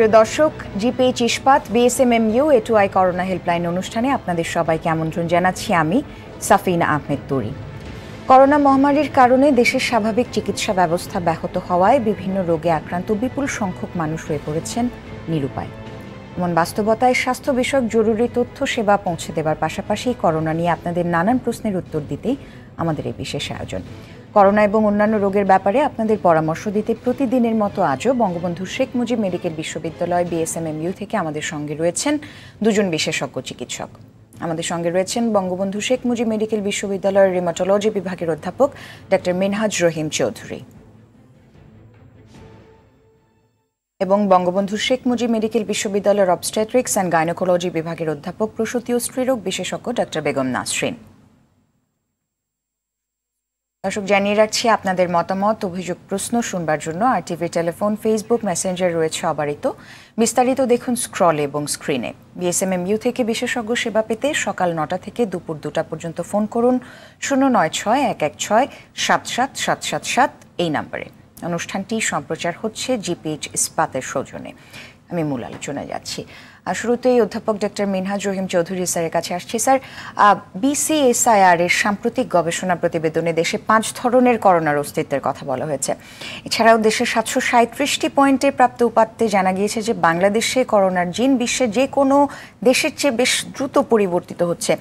সুপ্রিয় দর্শক GPH Ispat BSMMU A to I corona helpline অনুষ্ঠানে আপনাদের সবাইকে আমন্ত্রণ জানাচ্ছি আমি সাফিনা আহমেদ তুরি করোনা মহামারীর কারণে দেশের স্বাভাবিক চিকিৎসা ব্যবস্থা ব্যাহত হওয়ায় বিভিন্ন রোগে আক্রান্ত বিপুল সংখ্যক মানুষ হয়ে পড়েছেন নিরুপায় এমন বাস্তবতায় স্বাস্থ্য বিষয়ক জরুরি তথ্য সেবা পৌঁছে দেবার পাশাপাশি করোনা নিয়ে আপনাদের নানান প্রশ্নের উত্তর দিতে আমাদের এই বিশেষ আয়োজন করোনা এবং অন্যান্য রোগের ব্যাপারে আপনাদের পরামর্শ দিতে প্রতিদিনের মতো আজও বঙ্গবন্ধু শেখ মুজিব মেডিকেল বিশ্ববিদ্যালয় বিএসএমএমইউ থেকে আমাদের সঙ্গে রয়েছেন দুজন বিশেষজ্ঞ চিকিৎসক আমাদের সঙ্গে রয়েছেন বঙ্গবন্ধু শেখ মুজিব মেডিকেল বিশ্ববিদ্যালয়ের রিমাটোলজি বিভাগের অধ্যাপক ডক্টর মিনহাজ রহিম চৌধুরী এবং বঙ্গবন্ধু শেখ মুজিব মেডিকেল বিশ্ববিদ্যালয়ের অবস্টেট্রিক্স অ্যান্ড গাইনোকোলজি বিভাগের অধ্যাপক প্রসূতি ও স্ত্রীরোগ বিশেষজ্ঞ ডক্টর বেগম নাসরিন দর্শক জানিয়ে রাখছি আপনাদের মতামত অভিযোগ প্রশ্ন শুনবার জন্য আর টিভি টেলিফোন ফেসবুক মেসেঞ্জার রয়েছে অবারিত বিস্তারিত দেখুন স্ক্রল এবং স্ক্রিনে বিএসএমএম ইউ থেকে বিশেষজ্ঞ সেবা পেতে সকাল নটা থেকে দুপুর দুটা পর্যন্ত ফোন করুন শূন্য নয় ছয় এক এক ছয় সাত সাত সাত সাত সাত এই নাম্বারে অনুষ্ঠানটি সম্প্রচার হচ্ছে জিপিএইচ ইস্পাতের সৌজনে আমি মূল আলোচনায় যাচ্ছি শুরুতেই অধ্যাপক ডক্টর মিনহাজ রহিম চৌধুরী স্যারের কাছে আসছি স্যার বিসিএসআইআর এর সাম্প্রতিক গবেষণা প্রতিবেদনে দেশে পাঁচ ধরনের করোনার অস্তিত্বের কথা বলা হয়েছে এছাড়াও দেশের সাতশো সাঁত্রিশটি পয়েন্টে প্রাপ্ত উপাত্তে জানা গিয়েছে যে বাংলাদেশে করোনার জিন বিশ্বে যে কোনো দেশের চেয়ে বেশ দ্রুত পরিবর্তিত হচ্ছে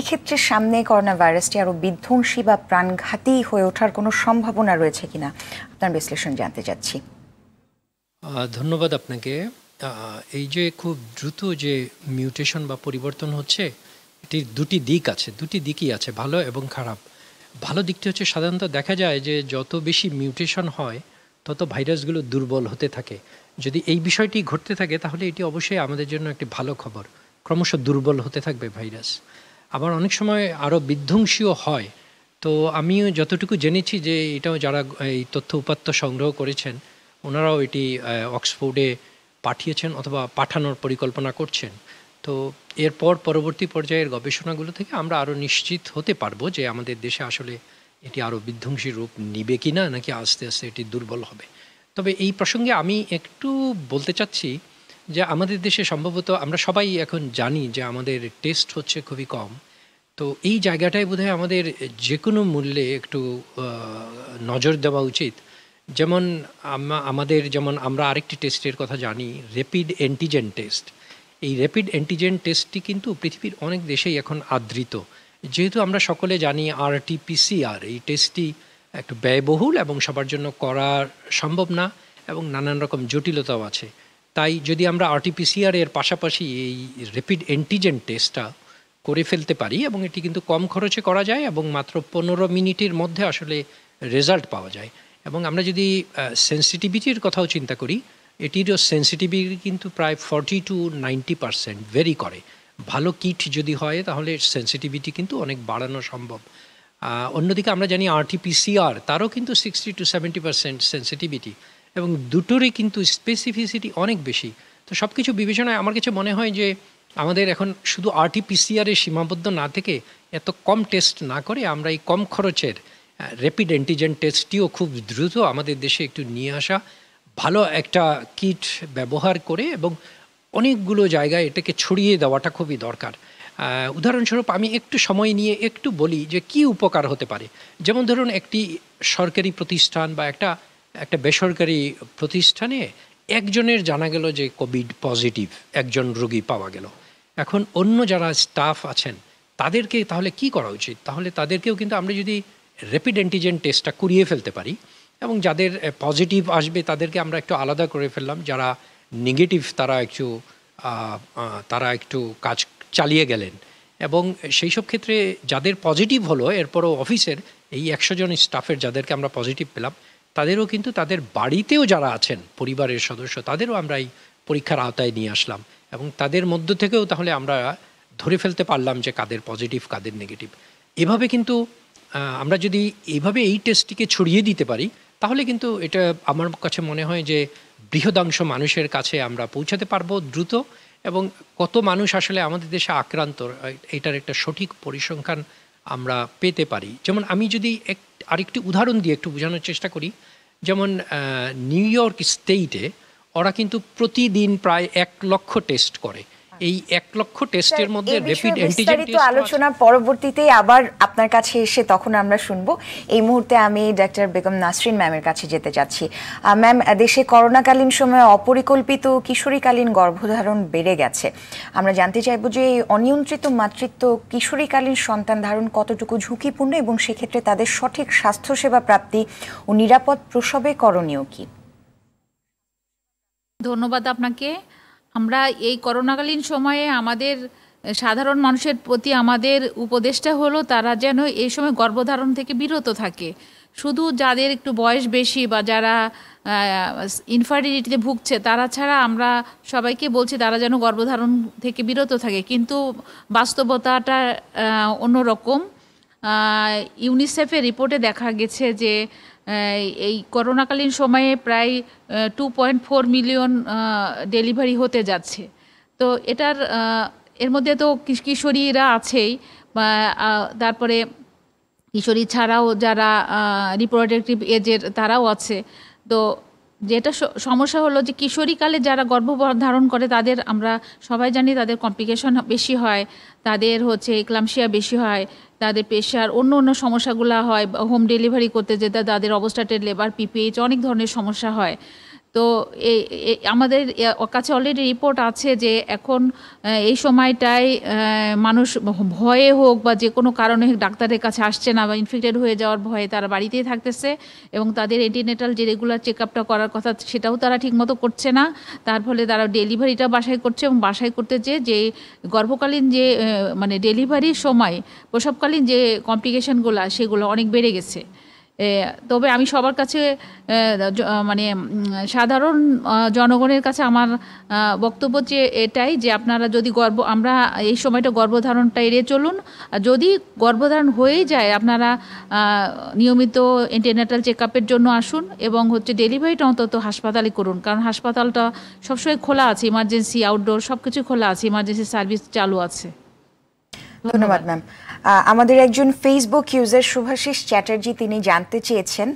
এক্ষেত্রে সামনে করোনা ভাইরাসটি আরও বিধ্বংসী বা প্রাণঘাতী হয়ে ওঠার কোনো সম্ভাবনা রয়েছে কিনা আপনার বিশ্লেষণ জানতে চাচ্ছি ধন্যবাদ আপনাকে এই যে খুব দ্রুত যে মিউটেশন বা পরিবর্তন হচ্ছে এটির দুটি দিক আছে দুটি দিকই আছে ভালো এবং খারাপ ভালো দিকটি হচ্ছে সাধারণত দেখা যায় যে যত বেশি মিউটেশন হয় তত ভাইরাসগুলো দুর্বল হতে থাকে যদি এই বিষয়টি ঘটতে থাকে তাহলে এটি অবশ্যই আমাদের জন্য একটি ভালো খবর ক্রমশ দুর্বল হতে থাকবে ভাইরাস আবার অনেক সময় আরও বিধ্বংসীও হয় তো আমিও যতটুকু জেনেছি যে এটাও যারা এই তথ্য উপাত্ত সংগ্রহ করেছেন ওনারাও এটি অক্সফোর্ডে পাঠিয়েছেন অথবা পাঠানোর পরিকল্পনা করছেন তো এরপর পরবর্তী পর্যায়ের গবেষণাগুলো থেকে আমরা আরও নিশ্চিত হতে পারবো যে আমাদের দেশে আসলে এটি আরও বিধ্বংসী রূপ নিবে কি না নাকি আস্তে আস্তে এটি দুর্বল হবে তবে এই প্রসঙ্গে আমি একটু বলতে চাচ্ছি যে আমাদের দেশে সম্ভবত আমরা সবাই এখন জানি যে আমাদের টেস্ট হচ্ছে খুবই কম তো এই জায়গাটায় বোধহয় আমাদের যে কোনো মূল্যে একটু নজর দেওয়া উচিত যেমন আমাদের যেমন আমরা আরেকটি টেস্টের কথা জানি র্যাপিড অ্যান্টিজেন টেস্ট এই র্যাপিড অ্যান্টিজেন টেস্টটি কিন্তু পৃথিবীর অনেক দেশেই এখন আদৃত যেহেতু আমরা সকলে জানি আরটিপিসিআর এই টেস্টটি একটু ব্যয়বহুল এবং সবার জন্য করা সম্ভব না এবং নানান রকম জটিলতাও আছে তাই যদি আমরা আরটিপিসিআর এর পাশাপাশি এই র্যাপিড অ্যান্টিজেন টেস্টটা করে ফেলতে পারি এবং এটি কিন্তু কম খরচে করা যায় এবং মাত্র পনেরো মিনিটের মধ্যে আসলে রেজাল্ট পাওয়া যায় এবং আমরা যদি সেন্সিটিভিটির কথাও চিন্তা করি এটিরও সেন্সিটিভিটি কিন্তু প্রায় forty to ninety percent vary করে ভালো কিট যদি হয় তাহলে সেন্সিটিভিটি কিন্তু অনেক বাড়ানো সম্ভব অন্যদিকে আমরা জানি আরটিপিসিআর তারও কিন্তু sixty to seventy percent sensitivity এবং দুটোরই কিন্তু স্পেসিফিসিটি অনেক বেশি তো সব কিছু বিবেচনায় আমার কাছে মনে হয় যে আমাদের এখন শুধু আরটিপিসিআরে সীমাবদ্ধ না থেকে এত কম টেস্ট না করে আমরা এই কম খরচের র্যাপিড অ্যান্টিজেন টেস্টটিও খুব দ্রুত আমাদের দেশে একটু নিয়ে আসা ভালো একটা কিট ব্যবহার করে এবং অনেকগুলো জায়গায় এটাকে ছড়িয়ে দেওয়াটা খুবই দরকার উদাহরণস্বরূপ আমি একটু সময় নিয়ে একটু বলি যে কি উপকার হতে পারে যেমন ধরুন একটি সরকারি প্রতিষ্ঠান বা একটা একটা বেসরকারি প্রতিষ্ঠানে একজনের জানা গেল যে কোভিড পজিটিভ একজন রোগী পাওয়া গেল এখন অন্য যারা স্টাফ আছেন তাদেরকে তাহলে কি করা উচিত তাহলে তাদেরকেও কিন্তু আমরা যদি র্যাপিড অ্যান্টিজেন টেস্টটা করিয়ে ফেলতে পারি এবং যাদের পজিটিভ আসবে তাদেরকে আমরা একটু আলাদা করে ফেললাম যারা নেগেটিভ তারা একটু তারা একটু কাজ চালিয়ে গেলেন এবং সেই সব ক্ষেত্রে যাদের পজিটিভ হলো এরপরও অফিসের এই একশো জন স্টাফের যাদেরকে আমরা পজিটিভ পেলাম তাদেরও কিন্তু তাদের বাড়িতেও যারা আছেন পরিবারের সদস্য তাদেরও আমরা এই পরীক্ষার আওতায় নিয়ে আসলাম এবং তাদের মধ্য থেকেও তাহলে আমরা ধরে ফেলতে পারলাম যে কাদের পজিটিভ কাদের নেগেটিভ এভাবে কিন্তু আমরা যদি এইভাবে এই টেস্টটিকে ছড়িয়ে দিতে পারি তাহলে কিন্তু এটা আমার কাছে মনে হয় যে বৃহদাংশ মানুষের কাছে আমরা পৌঁছাতে পারবো দ্রুত এবং কত মানুষ আসলে আমাদের দেশে আক্রান্ত এটার একটা সঠিক পরিসংখ্যান আমরা পেতে পারি যেমন আমি যদি এক আরেকটি উদাহরণ দিয়ে একটু বোঝানোর চেষ্টা করি যেমন নিউ ইয়র্ক স্টেটে ওরা কিন্তু প্রতিদিন প্রায় এক লক্ষ টেস্ট করে এই এক লক্ষ টেস্টের মধ্যে রেপিড অ্যান্টিজেন টেস্ট আলোচনা পরবর্তীতে আবার আপনার কাছে এসে তখন আমরা শুনব এই মুহূর্তে আমি ডাক্তার বেগম নাসরিন ম্যামের কাছে যেতে চাচ্ছি ম্যাম দেশে করোনাকালীন সময়ে অপরিকল্পিত কিশোরীকালীন গর্ভধারণ বেড়ে গেছে আমরা জানতে চাইব যে এই অনিয়ন্ত্রিত মাতৃত্ব কিশোরীকালীন সন্তান ধারণ কতটুকু ঝুঁকিপূর্ণ এবং সেক্ষেত্রে তাদের সঠিক স্বাস্থ্যসেবা প্রাপ্তি ও নিরাপদ প্রসবে করণীয় কি ধন্যবাদ আপনাকে আমরা এই করোনাকালীন সময়ে আমাদের সাধারণ মানুষের প্রতি আমাদের উপদেশটা হলো তারা যেন এই সময় গর্ভধারণ থেকে বিরত থাকে শুধু যাদের একটু বয়স বেশি বা যারা ইনফার্টিলিটিতে ভুগছে তারা ছাড়া আমরা সবাইকে বলছি তারা যেন গর্ভধারণ থেকে বিরত থাকে কিন্তু বাস্তবতাটা অন্যরকম ইউনিসেফের রিপোর্টে দেখা গেছে যে এই করোনাকালীন সময়ে প্রায় two point four million delivery হতে যাচ্ছে তো এটার এর মধ্যে তো কিশোরীরা আছেই তারপরে কিশোরী ছাড়াও যারা রিপ্রোডাক্টিভ এজের তারাও আছে তো যেটা সমস্যা হলো যে কিশোরীকালে যারা গর্ভধারণ করে তাদের আমরা সবাই জানি তাদের কমপ্লিকেশন বেশি হয় তাদের হচ্ছে ক্লামশিয়া বেশি হয় তাদের প্রেশার অন্য অন্য সমস্যাগুলো হয় হোম ডেলিভারি করতে যেতে তাদের অবস্টাটের লেবার পিপিএইচ অনেক ধরনের সমস্যা হয় তো এই আমাদের কাছে অলরেডি রিপোর্ট আছে যে এখন এই সময়টায় মানুষ ভয়ে হোক বা যে কোনো কারণে ডাক্তারের কাছে আসছে না বা ইনফেক্টেড হয়ে যাওয়ার ভয়ে তারা বাড়িতেই থাকতেছে এবং তাদের এন্টিনেটাল যে রেগুলার চেক আপটা করার কথা সেটাও তারা ঠিকমতো করছে না তার ফলে তারা ডেলিভারিটা বাসায় করছে এবং বাসায় করতে যে যে গর্ভকালীন যে মানে ডেলিভারির সময় প্রসবকালীন যে কমপ্লিকেশনগুলো সেগুলো অনেক বেড়ে গেছে তবে আমি সবার কাছে মানে সাধারণ জনগণের কাছে আমার বক্তব্য যে এটাই যে আপনারা যদি গর্ব আমরা এই সময়টা গর্ভধারণটা এড়িয়ে চলুন যদি গর্ভধারণ হয়ে যায় আপনারা নিয়মিত ইন্টারনেটাল চেক আপের জন্য আসুন এবং হচ্ছে ডেলিভারিটা অন্তত হাসপাতালে করুন কারণ হাসপাতালটা সবসময় খোলা আছে ইমার্জেন্সি আউটডোর সব কিছু খোলা আছে ইমার্জেন্সি সার্ভিস চালু আছে ধন্যবাদ ম্যাম আমাদের একজন ফেসবুক ইউজার শুভাশিস চ্যাটার্জি তিনি জানতে চেয়েছেন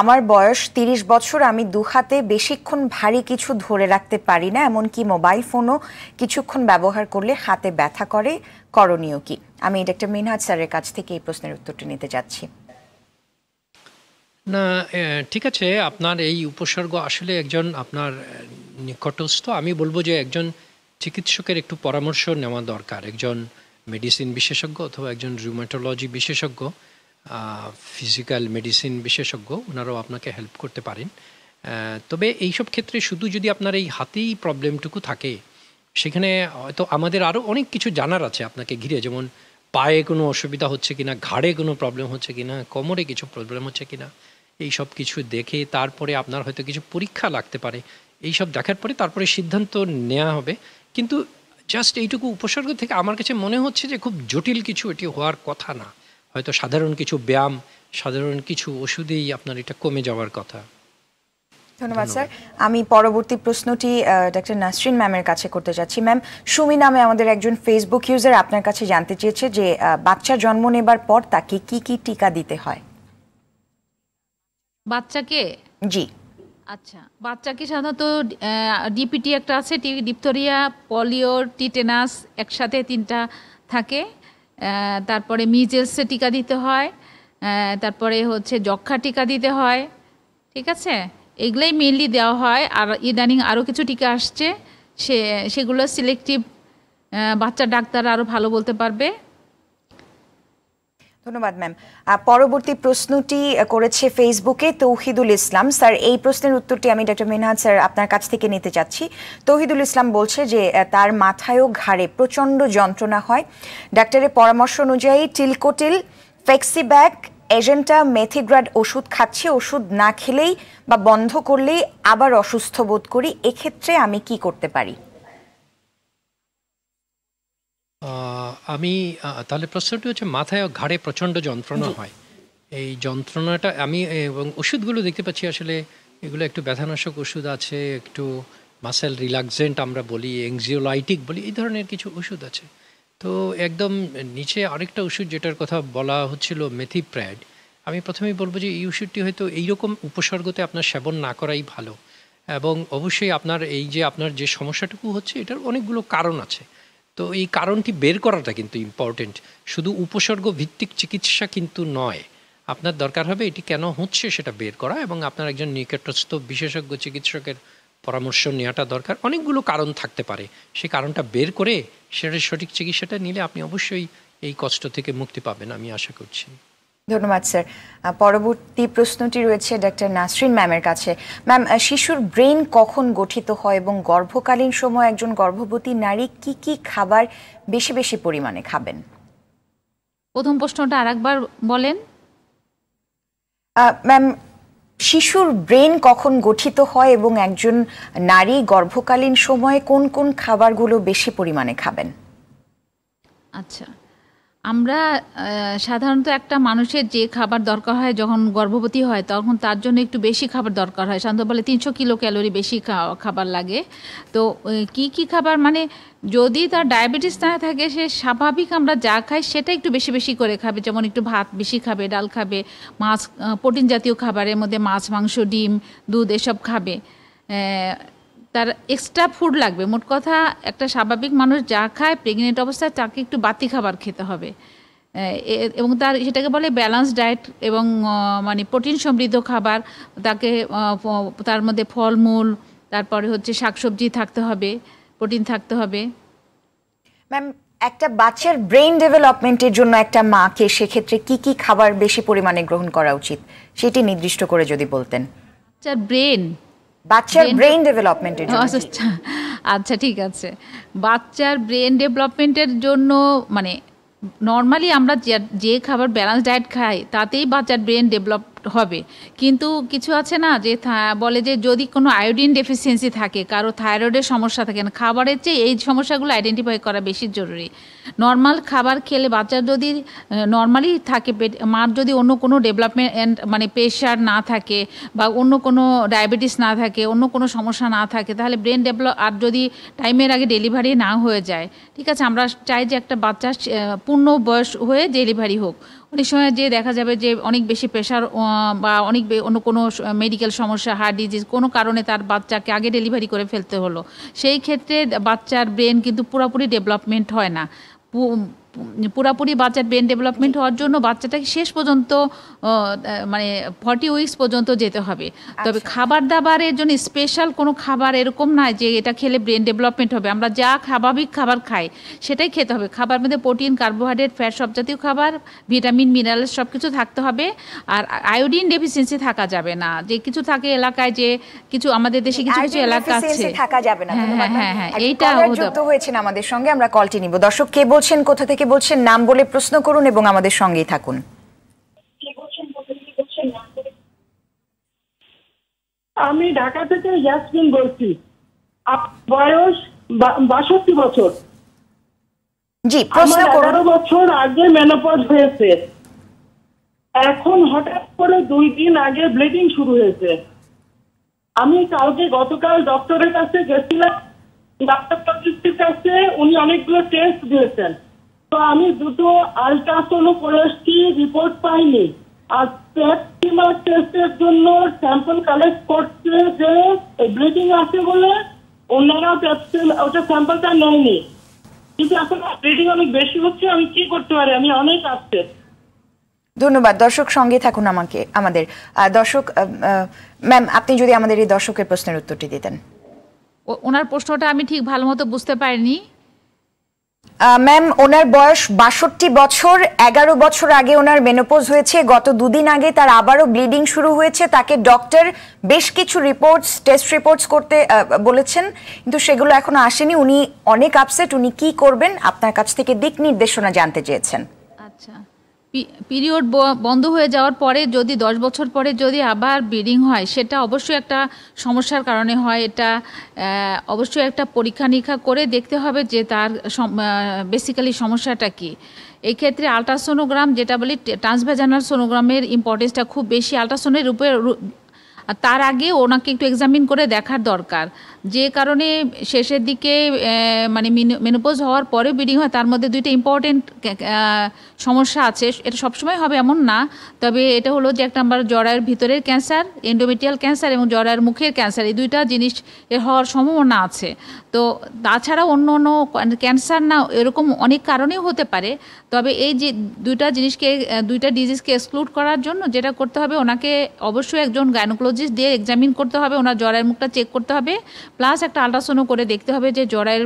আমার বয়স তিরিশ বছর আমি দু হাতে বেশিক্ষণ ভারী কিছু ধরে রাখতে পারি না এমনকি মোবাইল ফোনও কিছুক্ষণ ব্যবহার করলে হাতে ব্যথা করে করণীয় কি আমি একটা মিনহাজ স্যারের কাছ থেকে এই প্রশ্নের উত্তরটি নিতে যাচ্ছি না ঠিক আছে আপনার এই উপসর্গ আসলে একজন আপনার নিকটস্থ আমি বলবো যে একজন চিকিৎসকের একটু পরামর্শ নেওয়া দরকার একজন মেডিসিন বিশেষজ্ঞ অথবা একজন রিউমেটোলজি বিশেষজ্ঞ ফিজিক্যাল মেডিসিন বিশেষজ্ঞ ওনারাও আপনাকে হেল্প করতে পারেন তবে এইসব ক্ষেত্রে শুধু যদি আপনার এই হাতেই প্রবলেমটুকু থাকে সেখানে হয়তো আমাদের আরও অনেক কিছু জানার আছে আপনাকে ঘিরে যেমন পায়ে কোনো অসুবিধা হচ্ছে কিনা ঘাড়ে কোনো প্রবলেম হচ্ছে কি না কোমরে কিছু প্রবলেম হচ্ছে কি না এই সব কিছু দেখে তারপরে আপনার হয়তো কিছু পরীক্ষা লাগতে পারে এই সব দেখার পরে তারপরে সিদ্ধান্ত নেওয়া হবে কিন্তু জাস্ট এইটুকু উপসর্গ থেকে আমার কাছে মনে হচ্ছে যে খুব জটিল কিছু এটি হওয়ার কথা না হয়তো সাধারণ কিছু ব্যায়াম সাধারণ কিছু ওষুধেই আপনার এটা কমে যাওয়ার কথা ধন্যবাদ স্যার আমি পরবর্তী প্রশ্নটি ডক্টর নাসরিন ম্যামের কাছে করতে যাচ্ছি ম্যাম সুমি নামে আমাদের একজন ফেসবুক ইউজার আপনার কাছে জানতে চেয়েছে যে বাচ্চা জন্ম নেবার পর তাকে কি কি টিকা দিতে হয় বাচ্চাকে জি আচ্ছা বাচ্চাকে সাধারণত ডিপিটি একটা আছে ডিপথরিয়া পলিওর টিটেনাস একসাথে তিনটা থাকে তারপরে মিজেলসে টিকা দিতে হয় তারপরে হচ্ছে যক্ষা টিকা দিতে হয় ঠিক আছে এগুলোই মেনলি দেওয়া হয় আর ইদানিং আরও কিছু টিকা আসছে সে সেগুলো সিলেক্টিভ বাচ্চার ডাক্তার আরও ভালো বলতে পারবে ধন্যবাদ ম্যাম পরবর্তী প্রশ্নটি করেছে ফেসবুকে তৌহিদুল ইসলাম স্যার এই প্রশ্নের উত্তরটি আমি ডক্টর মেনহাজ স্যার আপনার কাছ থেকে নিতে চাচ্ছি তৌহিদুল ইসলাম বলছে যে তার মাথায় ও ঘাড়ে প্রচণ্ড যন্ত্রণা হয় ডাক্তারের পরামর্শ অনুযায়ী টিলকোটিল ফেক্সিব্যাক এজেন্টা মেথিগ্রাড ওষুধ খাচ্ছি ওষুধ না খেলেই বা বন্ধ করলেই আবার অসুস্থ বোধ করি এক্ষেত্রে আমি কি করতে পারি আমি তাহলে প্রশ্নটি হচ্ছে মাথায় ঘাড়ে প্রচণ্ড যন্ত্রণা হয় এই যন্ত্রণাটা আমি এবং ওষুধগুলো দেখতে পাচ্ছি আসলে এগুলো একটু ব্যথানাশক ওষুধ আছে একটু মাসেল রিল্যাক্সেন্ট আমরা বলি এংজিওলাইটিক বলি এই ধরনের কিছু ওষুধ আছে তো একদম নিচে আরেকটা ওষুধ যেটার কথা বলা হচ্ছিল মেথি প্র্যাড আমি প্রথমেই বলবো যে এই ওষুধটি হয়তো এইরকম উপসর্গতে আপনার সেবন না করাই ভালো এবং অবশ্যই আপনার এই যে আপনার যে সমস্যাটুকু হচ্ছে এটার অনেকগুলো কারণ আছে তো এই কারণটি বের করাটা কিন্তু ইম্পর্টেন্ট শুধু উপসর্গ ভিত্তিক চিকিৎসা কিন্তু নয় আপনার দরকার হবে এটি কেন হচ্ছে সেটা বের করা এবং আপনার একজন নিকটস্থ বিশেষজ্ঞ চিকিৎসকের পরামর্শ নেওয়াটা দরকার অনেকগুলো কারণ থাকতে পারে সে কারণটা বের করে সেটা সঠিক চিকিৎসাটা নিলে আপনি অবশ্যই এই কষ্ট থেকে মুক্তি পাবেন আমি আশা করছি ধন্যবাদ স্যার পরবর্তী প্রশ্নটি রয়েছে ডাক্তার নাসরিন ম্যামের কাছে ম্যাম শিশুর ব্রেন কখন গঠিত হয় এবং গর্ভকালীন সময় একজন গর্ভবতী নারী কি কি খাবার বেশি বেশি পরিমাণে খাবেন প্রথম প্রশ্নটা আরেকবার বলেন ম্যাম শিশুর ব্রেন কখন গঠিত হয় এবং একজন নারী গর্ভকালীন সময়ে কোন কোন খাবারগুলো বেশি পরিমাণে খাবেন আচ্ছা আমরা সাধারণত একটা মানুষের যে খাবার দরকার হয় যখন গর্ভবতী হয় তখন তার জন্য একটু বেশি খাবার দরকার হয় সাধারণত বলে তিনশো কিলো ক্যালোরি বেশি খাবার লাগে তো কি কি খাবার মানে যদি তার ডায়াবেটিস না থাকে সে স্বাভাবিক আমরা যা খাই সেটা একটু বেশি বেশি করে খাবে যেমন একটু ভাত বেশি খাবে ডাল খাবে মাছ প্রোটিন জাতীয় খাবারের মধ্যে মাছ মাংস ডিম দুধ এসব খাবে তার এক্সট্রা ফুড লাগবে মোট কথা একটা স্বাভাবিক মানুষ যা খায় প্রেগনেন্ট অবস্থায় তাকে একটু বাতি খাবার খেতে হবে এবং তার সেটাকে বলে ব্যালান্স ডায়েট এবং মানে প্রোটিন সমৃদ্ধ খাবার তাকে তার মধ্যে ফলমূল তারপরে হচ্ছে শাকসবজি থাকতে হবে প্রোটিন থাকতে হবে ম্যাম একটা বাচ্চার ব্রেন ডেভেলপমেন্টের জন্য একটা মাকে সেক্ষেত্রে কি কি খাবার বেশি পরিমাণে গ্রহণ করা উচিত সেটি নির্দিষ্ট করে যদি বলতেন বাচ্চার ব্রেন বাচ্চার ব্রেন ডেভেলপমেন্টের জন্য আচ্ছা ঠিক আছে বাচ্চার ব্রেন ডেভেলপমেন্টের জন্য মানে নর্মালি আমরা যে খাবার ব্যালান্স ডায়েট খাই তাতেই বাচ্চার ব্রেন ডেভেলপ হবে কিন্তু কিছু আছে না যে বলে যে যদি কোনো আয়োডিন ডেফিসিয়েন্সি থাকে কারো থাইরয়েডের সমস্যা থাকে না খাবারের চেয়ে এই সমস্যাগুলো আইডেন্টিফাই করা বেশি জরুরি নর্মাল খাবার খেলে বাচ্চার যদি নর্মালি থাকে পেট মার যদি অন্য কোনো ডেভেলপমেন্ট মানে প্রেশার না থাকে বা অন্য কোনো ডায়াবেটিস না থাকে অন্য কোনো সমস্যা না থাকে তাহলে ব্রেন ডেভেলপ আর যদি টাইমের আগে ডেলিভারি না হয়ে যায় ঠিক আছে আমরা চাই যে একটা বাচ্চা পূর্ণ বয়স হয়ে ডেলিভারি হোক অনেক সময় যে দেখা যাবে যে অনেক বেশি প্রেশার বা অনেক অন্য কোনো মেডিকেল সমস্যা হার্ট ডিজিজ কোনো কারণে তার বাচ্চাকে আগে ডেলিভারি করে ফেলতে হলো সেই ক্ষেত্রে বাচ্চার ব্রেন কিন্তু পুরোপুরি ডেভেলপমেন্ট হয় না মানে পুরাপুরি বাচ্চার ব্রেন ডেভেলপমেন্ট হওয়ার জন্য বাচ্চাটাকে শেষ পর্যন্ত মানে ফর্টি উইকস পর্যন্ত যেতে হবে তবে আচ্ছা। খাবার দাবারের জন্য স্পেশাল কোনো খাবার এরকম নয় যে এটা খেলে ব্রেন ডেভেলপমেন্ট হবে আমরা যা স্বাভাবিক খাবার খাই সেটাই খেতে হবে খাবার মধ্যে প্রোটিন কার্বোহাইড্রেট ফ্যাট সব জাতীয় খাবার ভিটামিন মিনারেল সব কিছু থাকতে হবে আর আয়োডিন ডেফিসিয়েন্সি থাকা যাবে না যে কিছু থাকে এলাকায় যে কিছু আমাদের দেশে কিছু কিছু এলাকা আছে থাকা যাবে না হ্যাঁ হ্যাঁ, হ্যাঁ এইটা হয়েছে আমাদের সঙ্গে আমরা কলটি নিব দর্শক কে বলছেন কোথা থেকে বলছেন নাম বলে প্রশ্ন করুন এবং আমাদের সঙ্গেই থাকুন আমি ঢাকা থেকে ইয়াসমিন বলছি বয়স বাষট্টি বছর জি প্রশ্ন করুন বছর আগে মেনোপজ হয়েছে এখন হঠাৎ করে দুই দিন আগে ব্লিডিং শুরু হয়েছে আমি কালকে গতকাল ডক্টরের কাছে গেছিলাম ডাক্তার কাছে উনি অনেকগুলো টেস্ট দিয়েছেন তো আমি দুটো আলট্রাসাউন্ড করে এসছি রিপোর্ট পাইনি আর পেট টেস্টের জন্য স্যাম্পল কালেক্ট করছে যে ব্লিডিং আছে বলে অন্যরা ওটা স্যাম্পলটা নেয়নি কিন্তু এখন ব্লিডিং অনেক বেশি হচ্ছে আমি কি করতে পারি আমি অনেক আসছে ধন্যবাদ দর্শক সঙ্গে থাকুন আমাকে আমাদের দর্শক ম্যাম আপনি যদি আমাদের এই দর্শকের প্রশ্নের উত্তরটি দিতেন ওনার প্রশ্নটা আমি ঠিক ভালো মতো বুঝতে পারিনি ম্যাম ওনার বয়স বাষট্টি বছর এগারো বছর আগে ওনার মেনোপোজ হয়েছে গত দুদিন আগে তার আবারও ব্লিডিং শুরু হয়েছে তাকে ডক্টর বেশ কিছু রিপোর্টস টেস্ট রিপোর্টস করতে বলেছেন কিন্তু সেগুলো এখনো আসেনি উনি অনেক আপসেট উনি কি করবেন আপনার কাছ থেকে দিক নির্দেশনা জানতে চেয়েছেন পিরিয়ড বন্ধ হয়ে যাওয়ার পরে যদি দশ বছর পরে যদি আবার ব্লিডিং হয় সেটা অবশ্যই একটা সমস্যার কারণে হয় এটা অবশ্যই একটা পরীক্ষা নিরীক্ষা করে দেখতে হবে যে তার বেসিক্যালি সমস্যাটা কী এই ক্ষেত্রে আলট্রাসোনোগ্রাম যেটা বলি ট্রান্সভেজানার সোনোগ্রামের ইম্পর্টেন্সটা খুব বেশি আলট্রাসোনের উপরে তার আগে ওনাকে একটু এক্সামিন করে দেখার দরকার যে কারণে শেষের দিকে মানে মেনোপোজ হওয়ার পরে ব্লিডিং হয় তার মধ্যে দুইটা ইম্পর্টেন্ট সমস্যা আছে এটা সবসময় হবে এমন না তবে এটা হলো যে এক আমার জরায়ের ভিতরের ক্যান্সার এন্ডোমেটিয়াল ক্যান্সার এবং জরায়ের মুখের ক্যান্সার এই দুইটা জিনিস হওয়ার সম্ভাবনা আছে তো তাছাড়া অন্য অন্য ক্যান্সার না এরকম অনেক কারণেও হতে পারে তবে এই যে দুইটা জিনিসকে দুইটা ডিজিজকে এক্সক্লুড করার জন্য যেটা করতে হবে ওনাকে অবশ্যই একজন গাইনোকোলজিস্ট দিয়ে এক্সামিন করতে হবে ওনার জরায়ের মুখটা চেক করতে হবে প্লাস একটা আল্ট্রাসাউন্ডও করে দেখতে হবে যে জরায়ের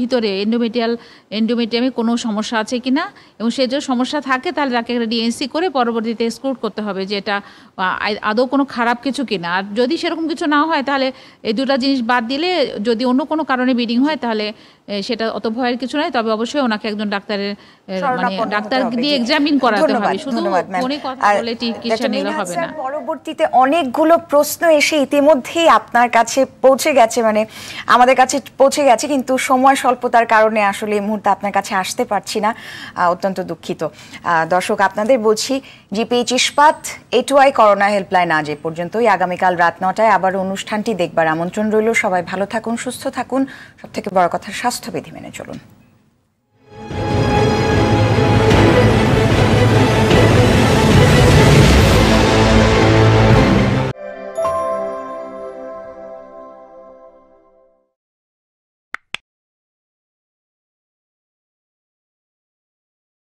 ভিতরে এন্ডোমেটিয়াল এন্ডোমেটিয়ামে কোনো সমস্যা আছে কি না এবং সে যদি সমস্যা থাকে তাহলে তাকে একটা ডিএনসি করে পরবর্তীতে এক্সক্লুড করতে হবে যে এটা আদৌ কোনো খারাপ কিছু কি না আর যদি সেরকম কিছু না হয় তাহলে এই দুটা জিনিস বাদ দিলে যদি অন্য কোনো কারণে বিডিং হয় তাহলে সেটা অত ভয়ের কিছু নাই তবে অবশ্যই ওনাকে একজন ডাক্তারের মানে ডাক্তার দিয়ে এক্সামিন করাতে হবে শুধু ফোনে কথা বলে চিকিৎসা নিলে হবে না পরবর্তীতে অনেকগুলো প্রশ্ন এসে ইতিমধ্যেই আপনার কাছে পৌঁছে গেছে মানে আমাদের কাছে পৌঁছে গেছে কিন্তু সময় স্বল্পতার কারণে আসলে এই মুহূর্তে আপনার কাছে আসতে পারছি না অত্যন্ত দুঃখিত দর্শক আপনাদের বলছি জিপিএইচ ইস্পাত এটুআই করোনা হেল্পলাইন আজ এ পর্যন্তই আগামীকাল রাত নটায় আবার অনুষ্ঠানটি দেখবার আমন্ত্রণ রইল সবাই ভালো থাকুন সুস্থ থাকুন সব থেকে বড় কথা স্বাস্থ্য স্বাস্থ্যবিধি মেনে চলুন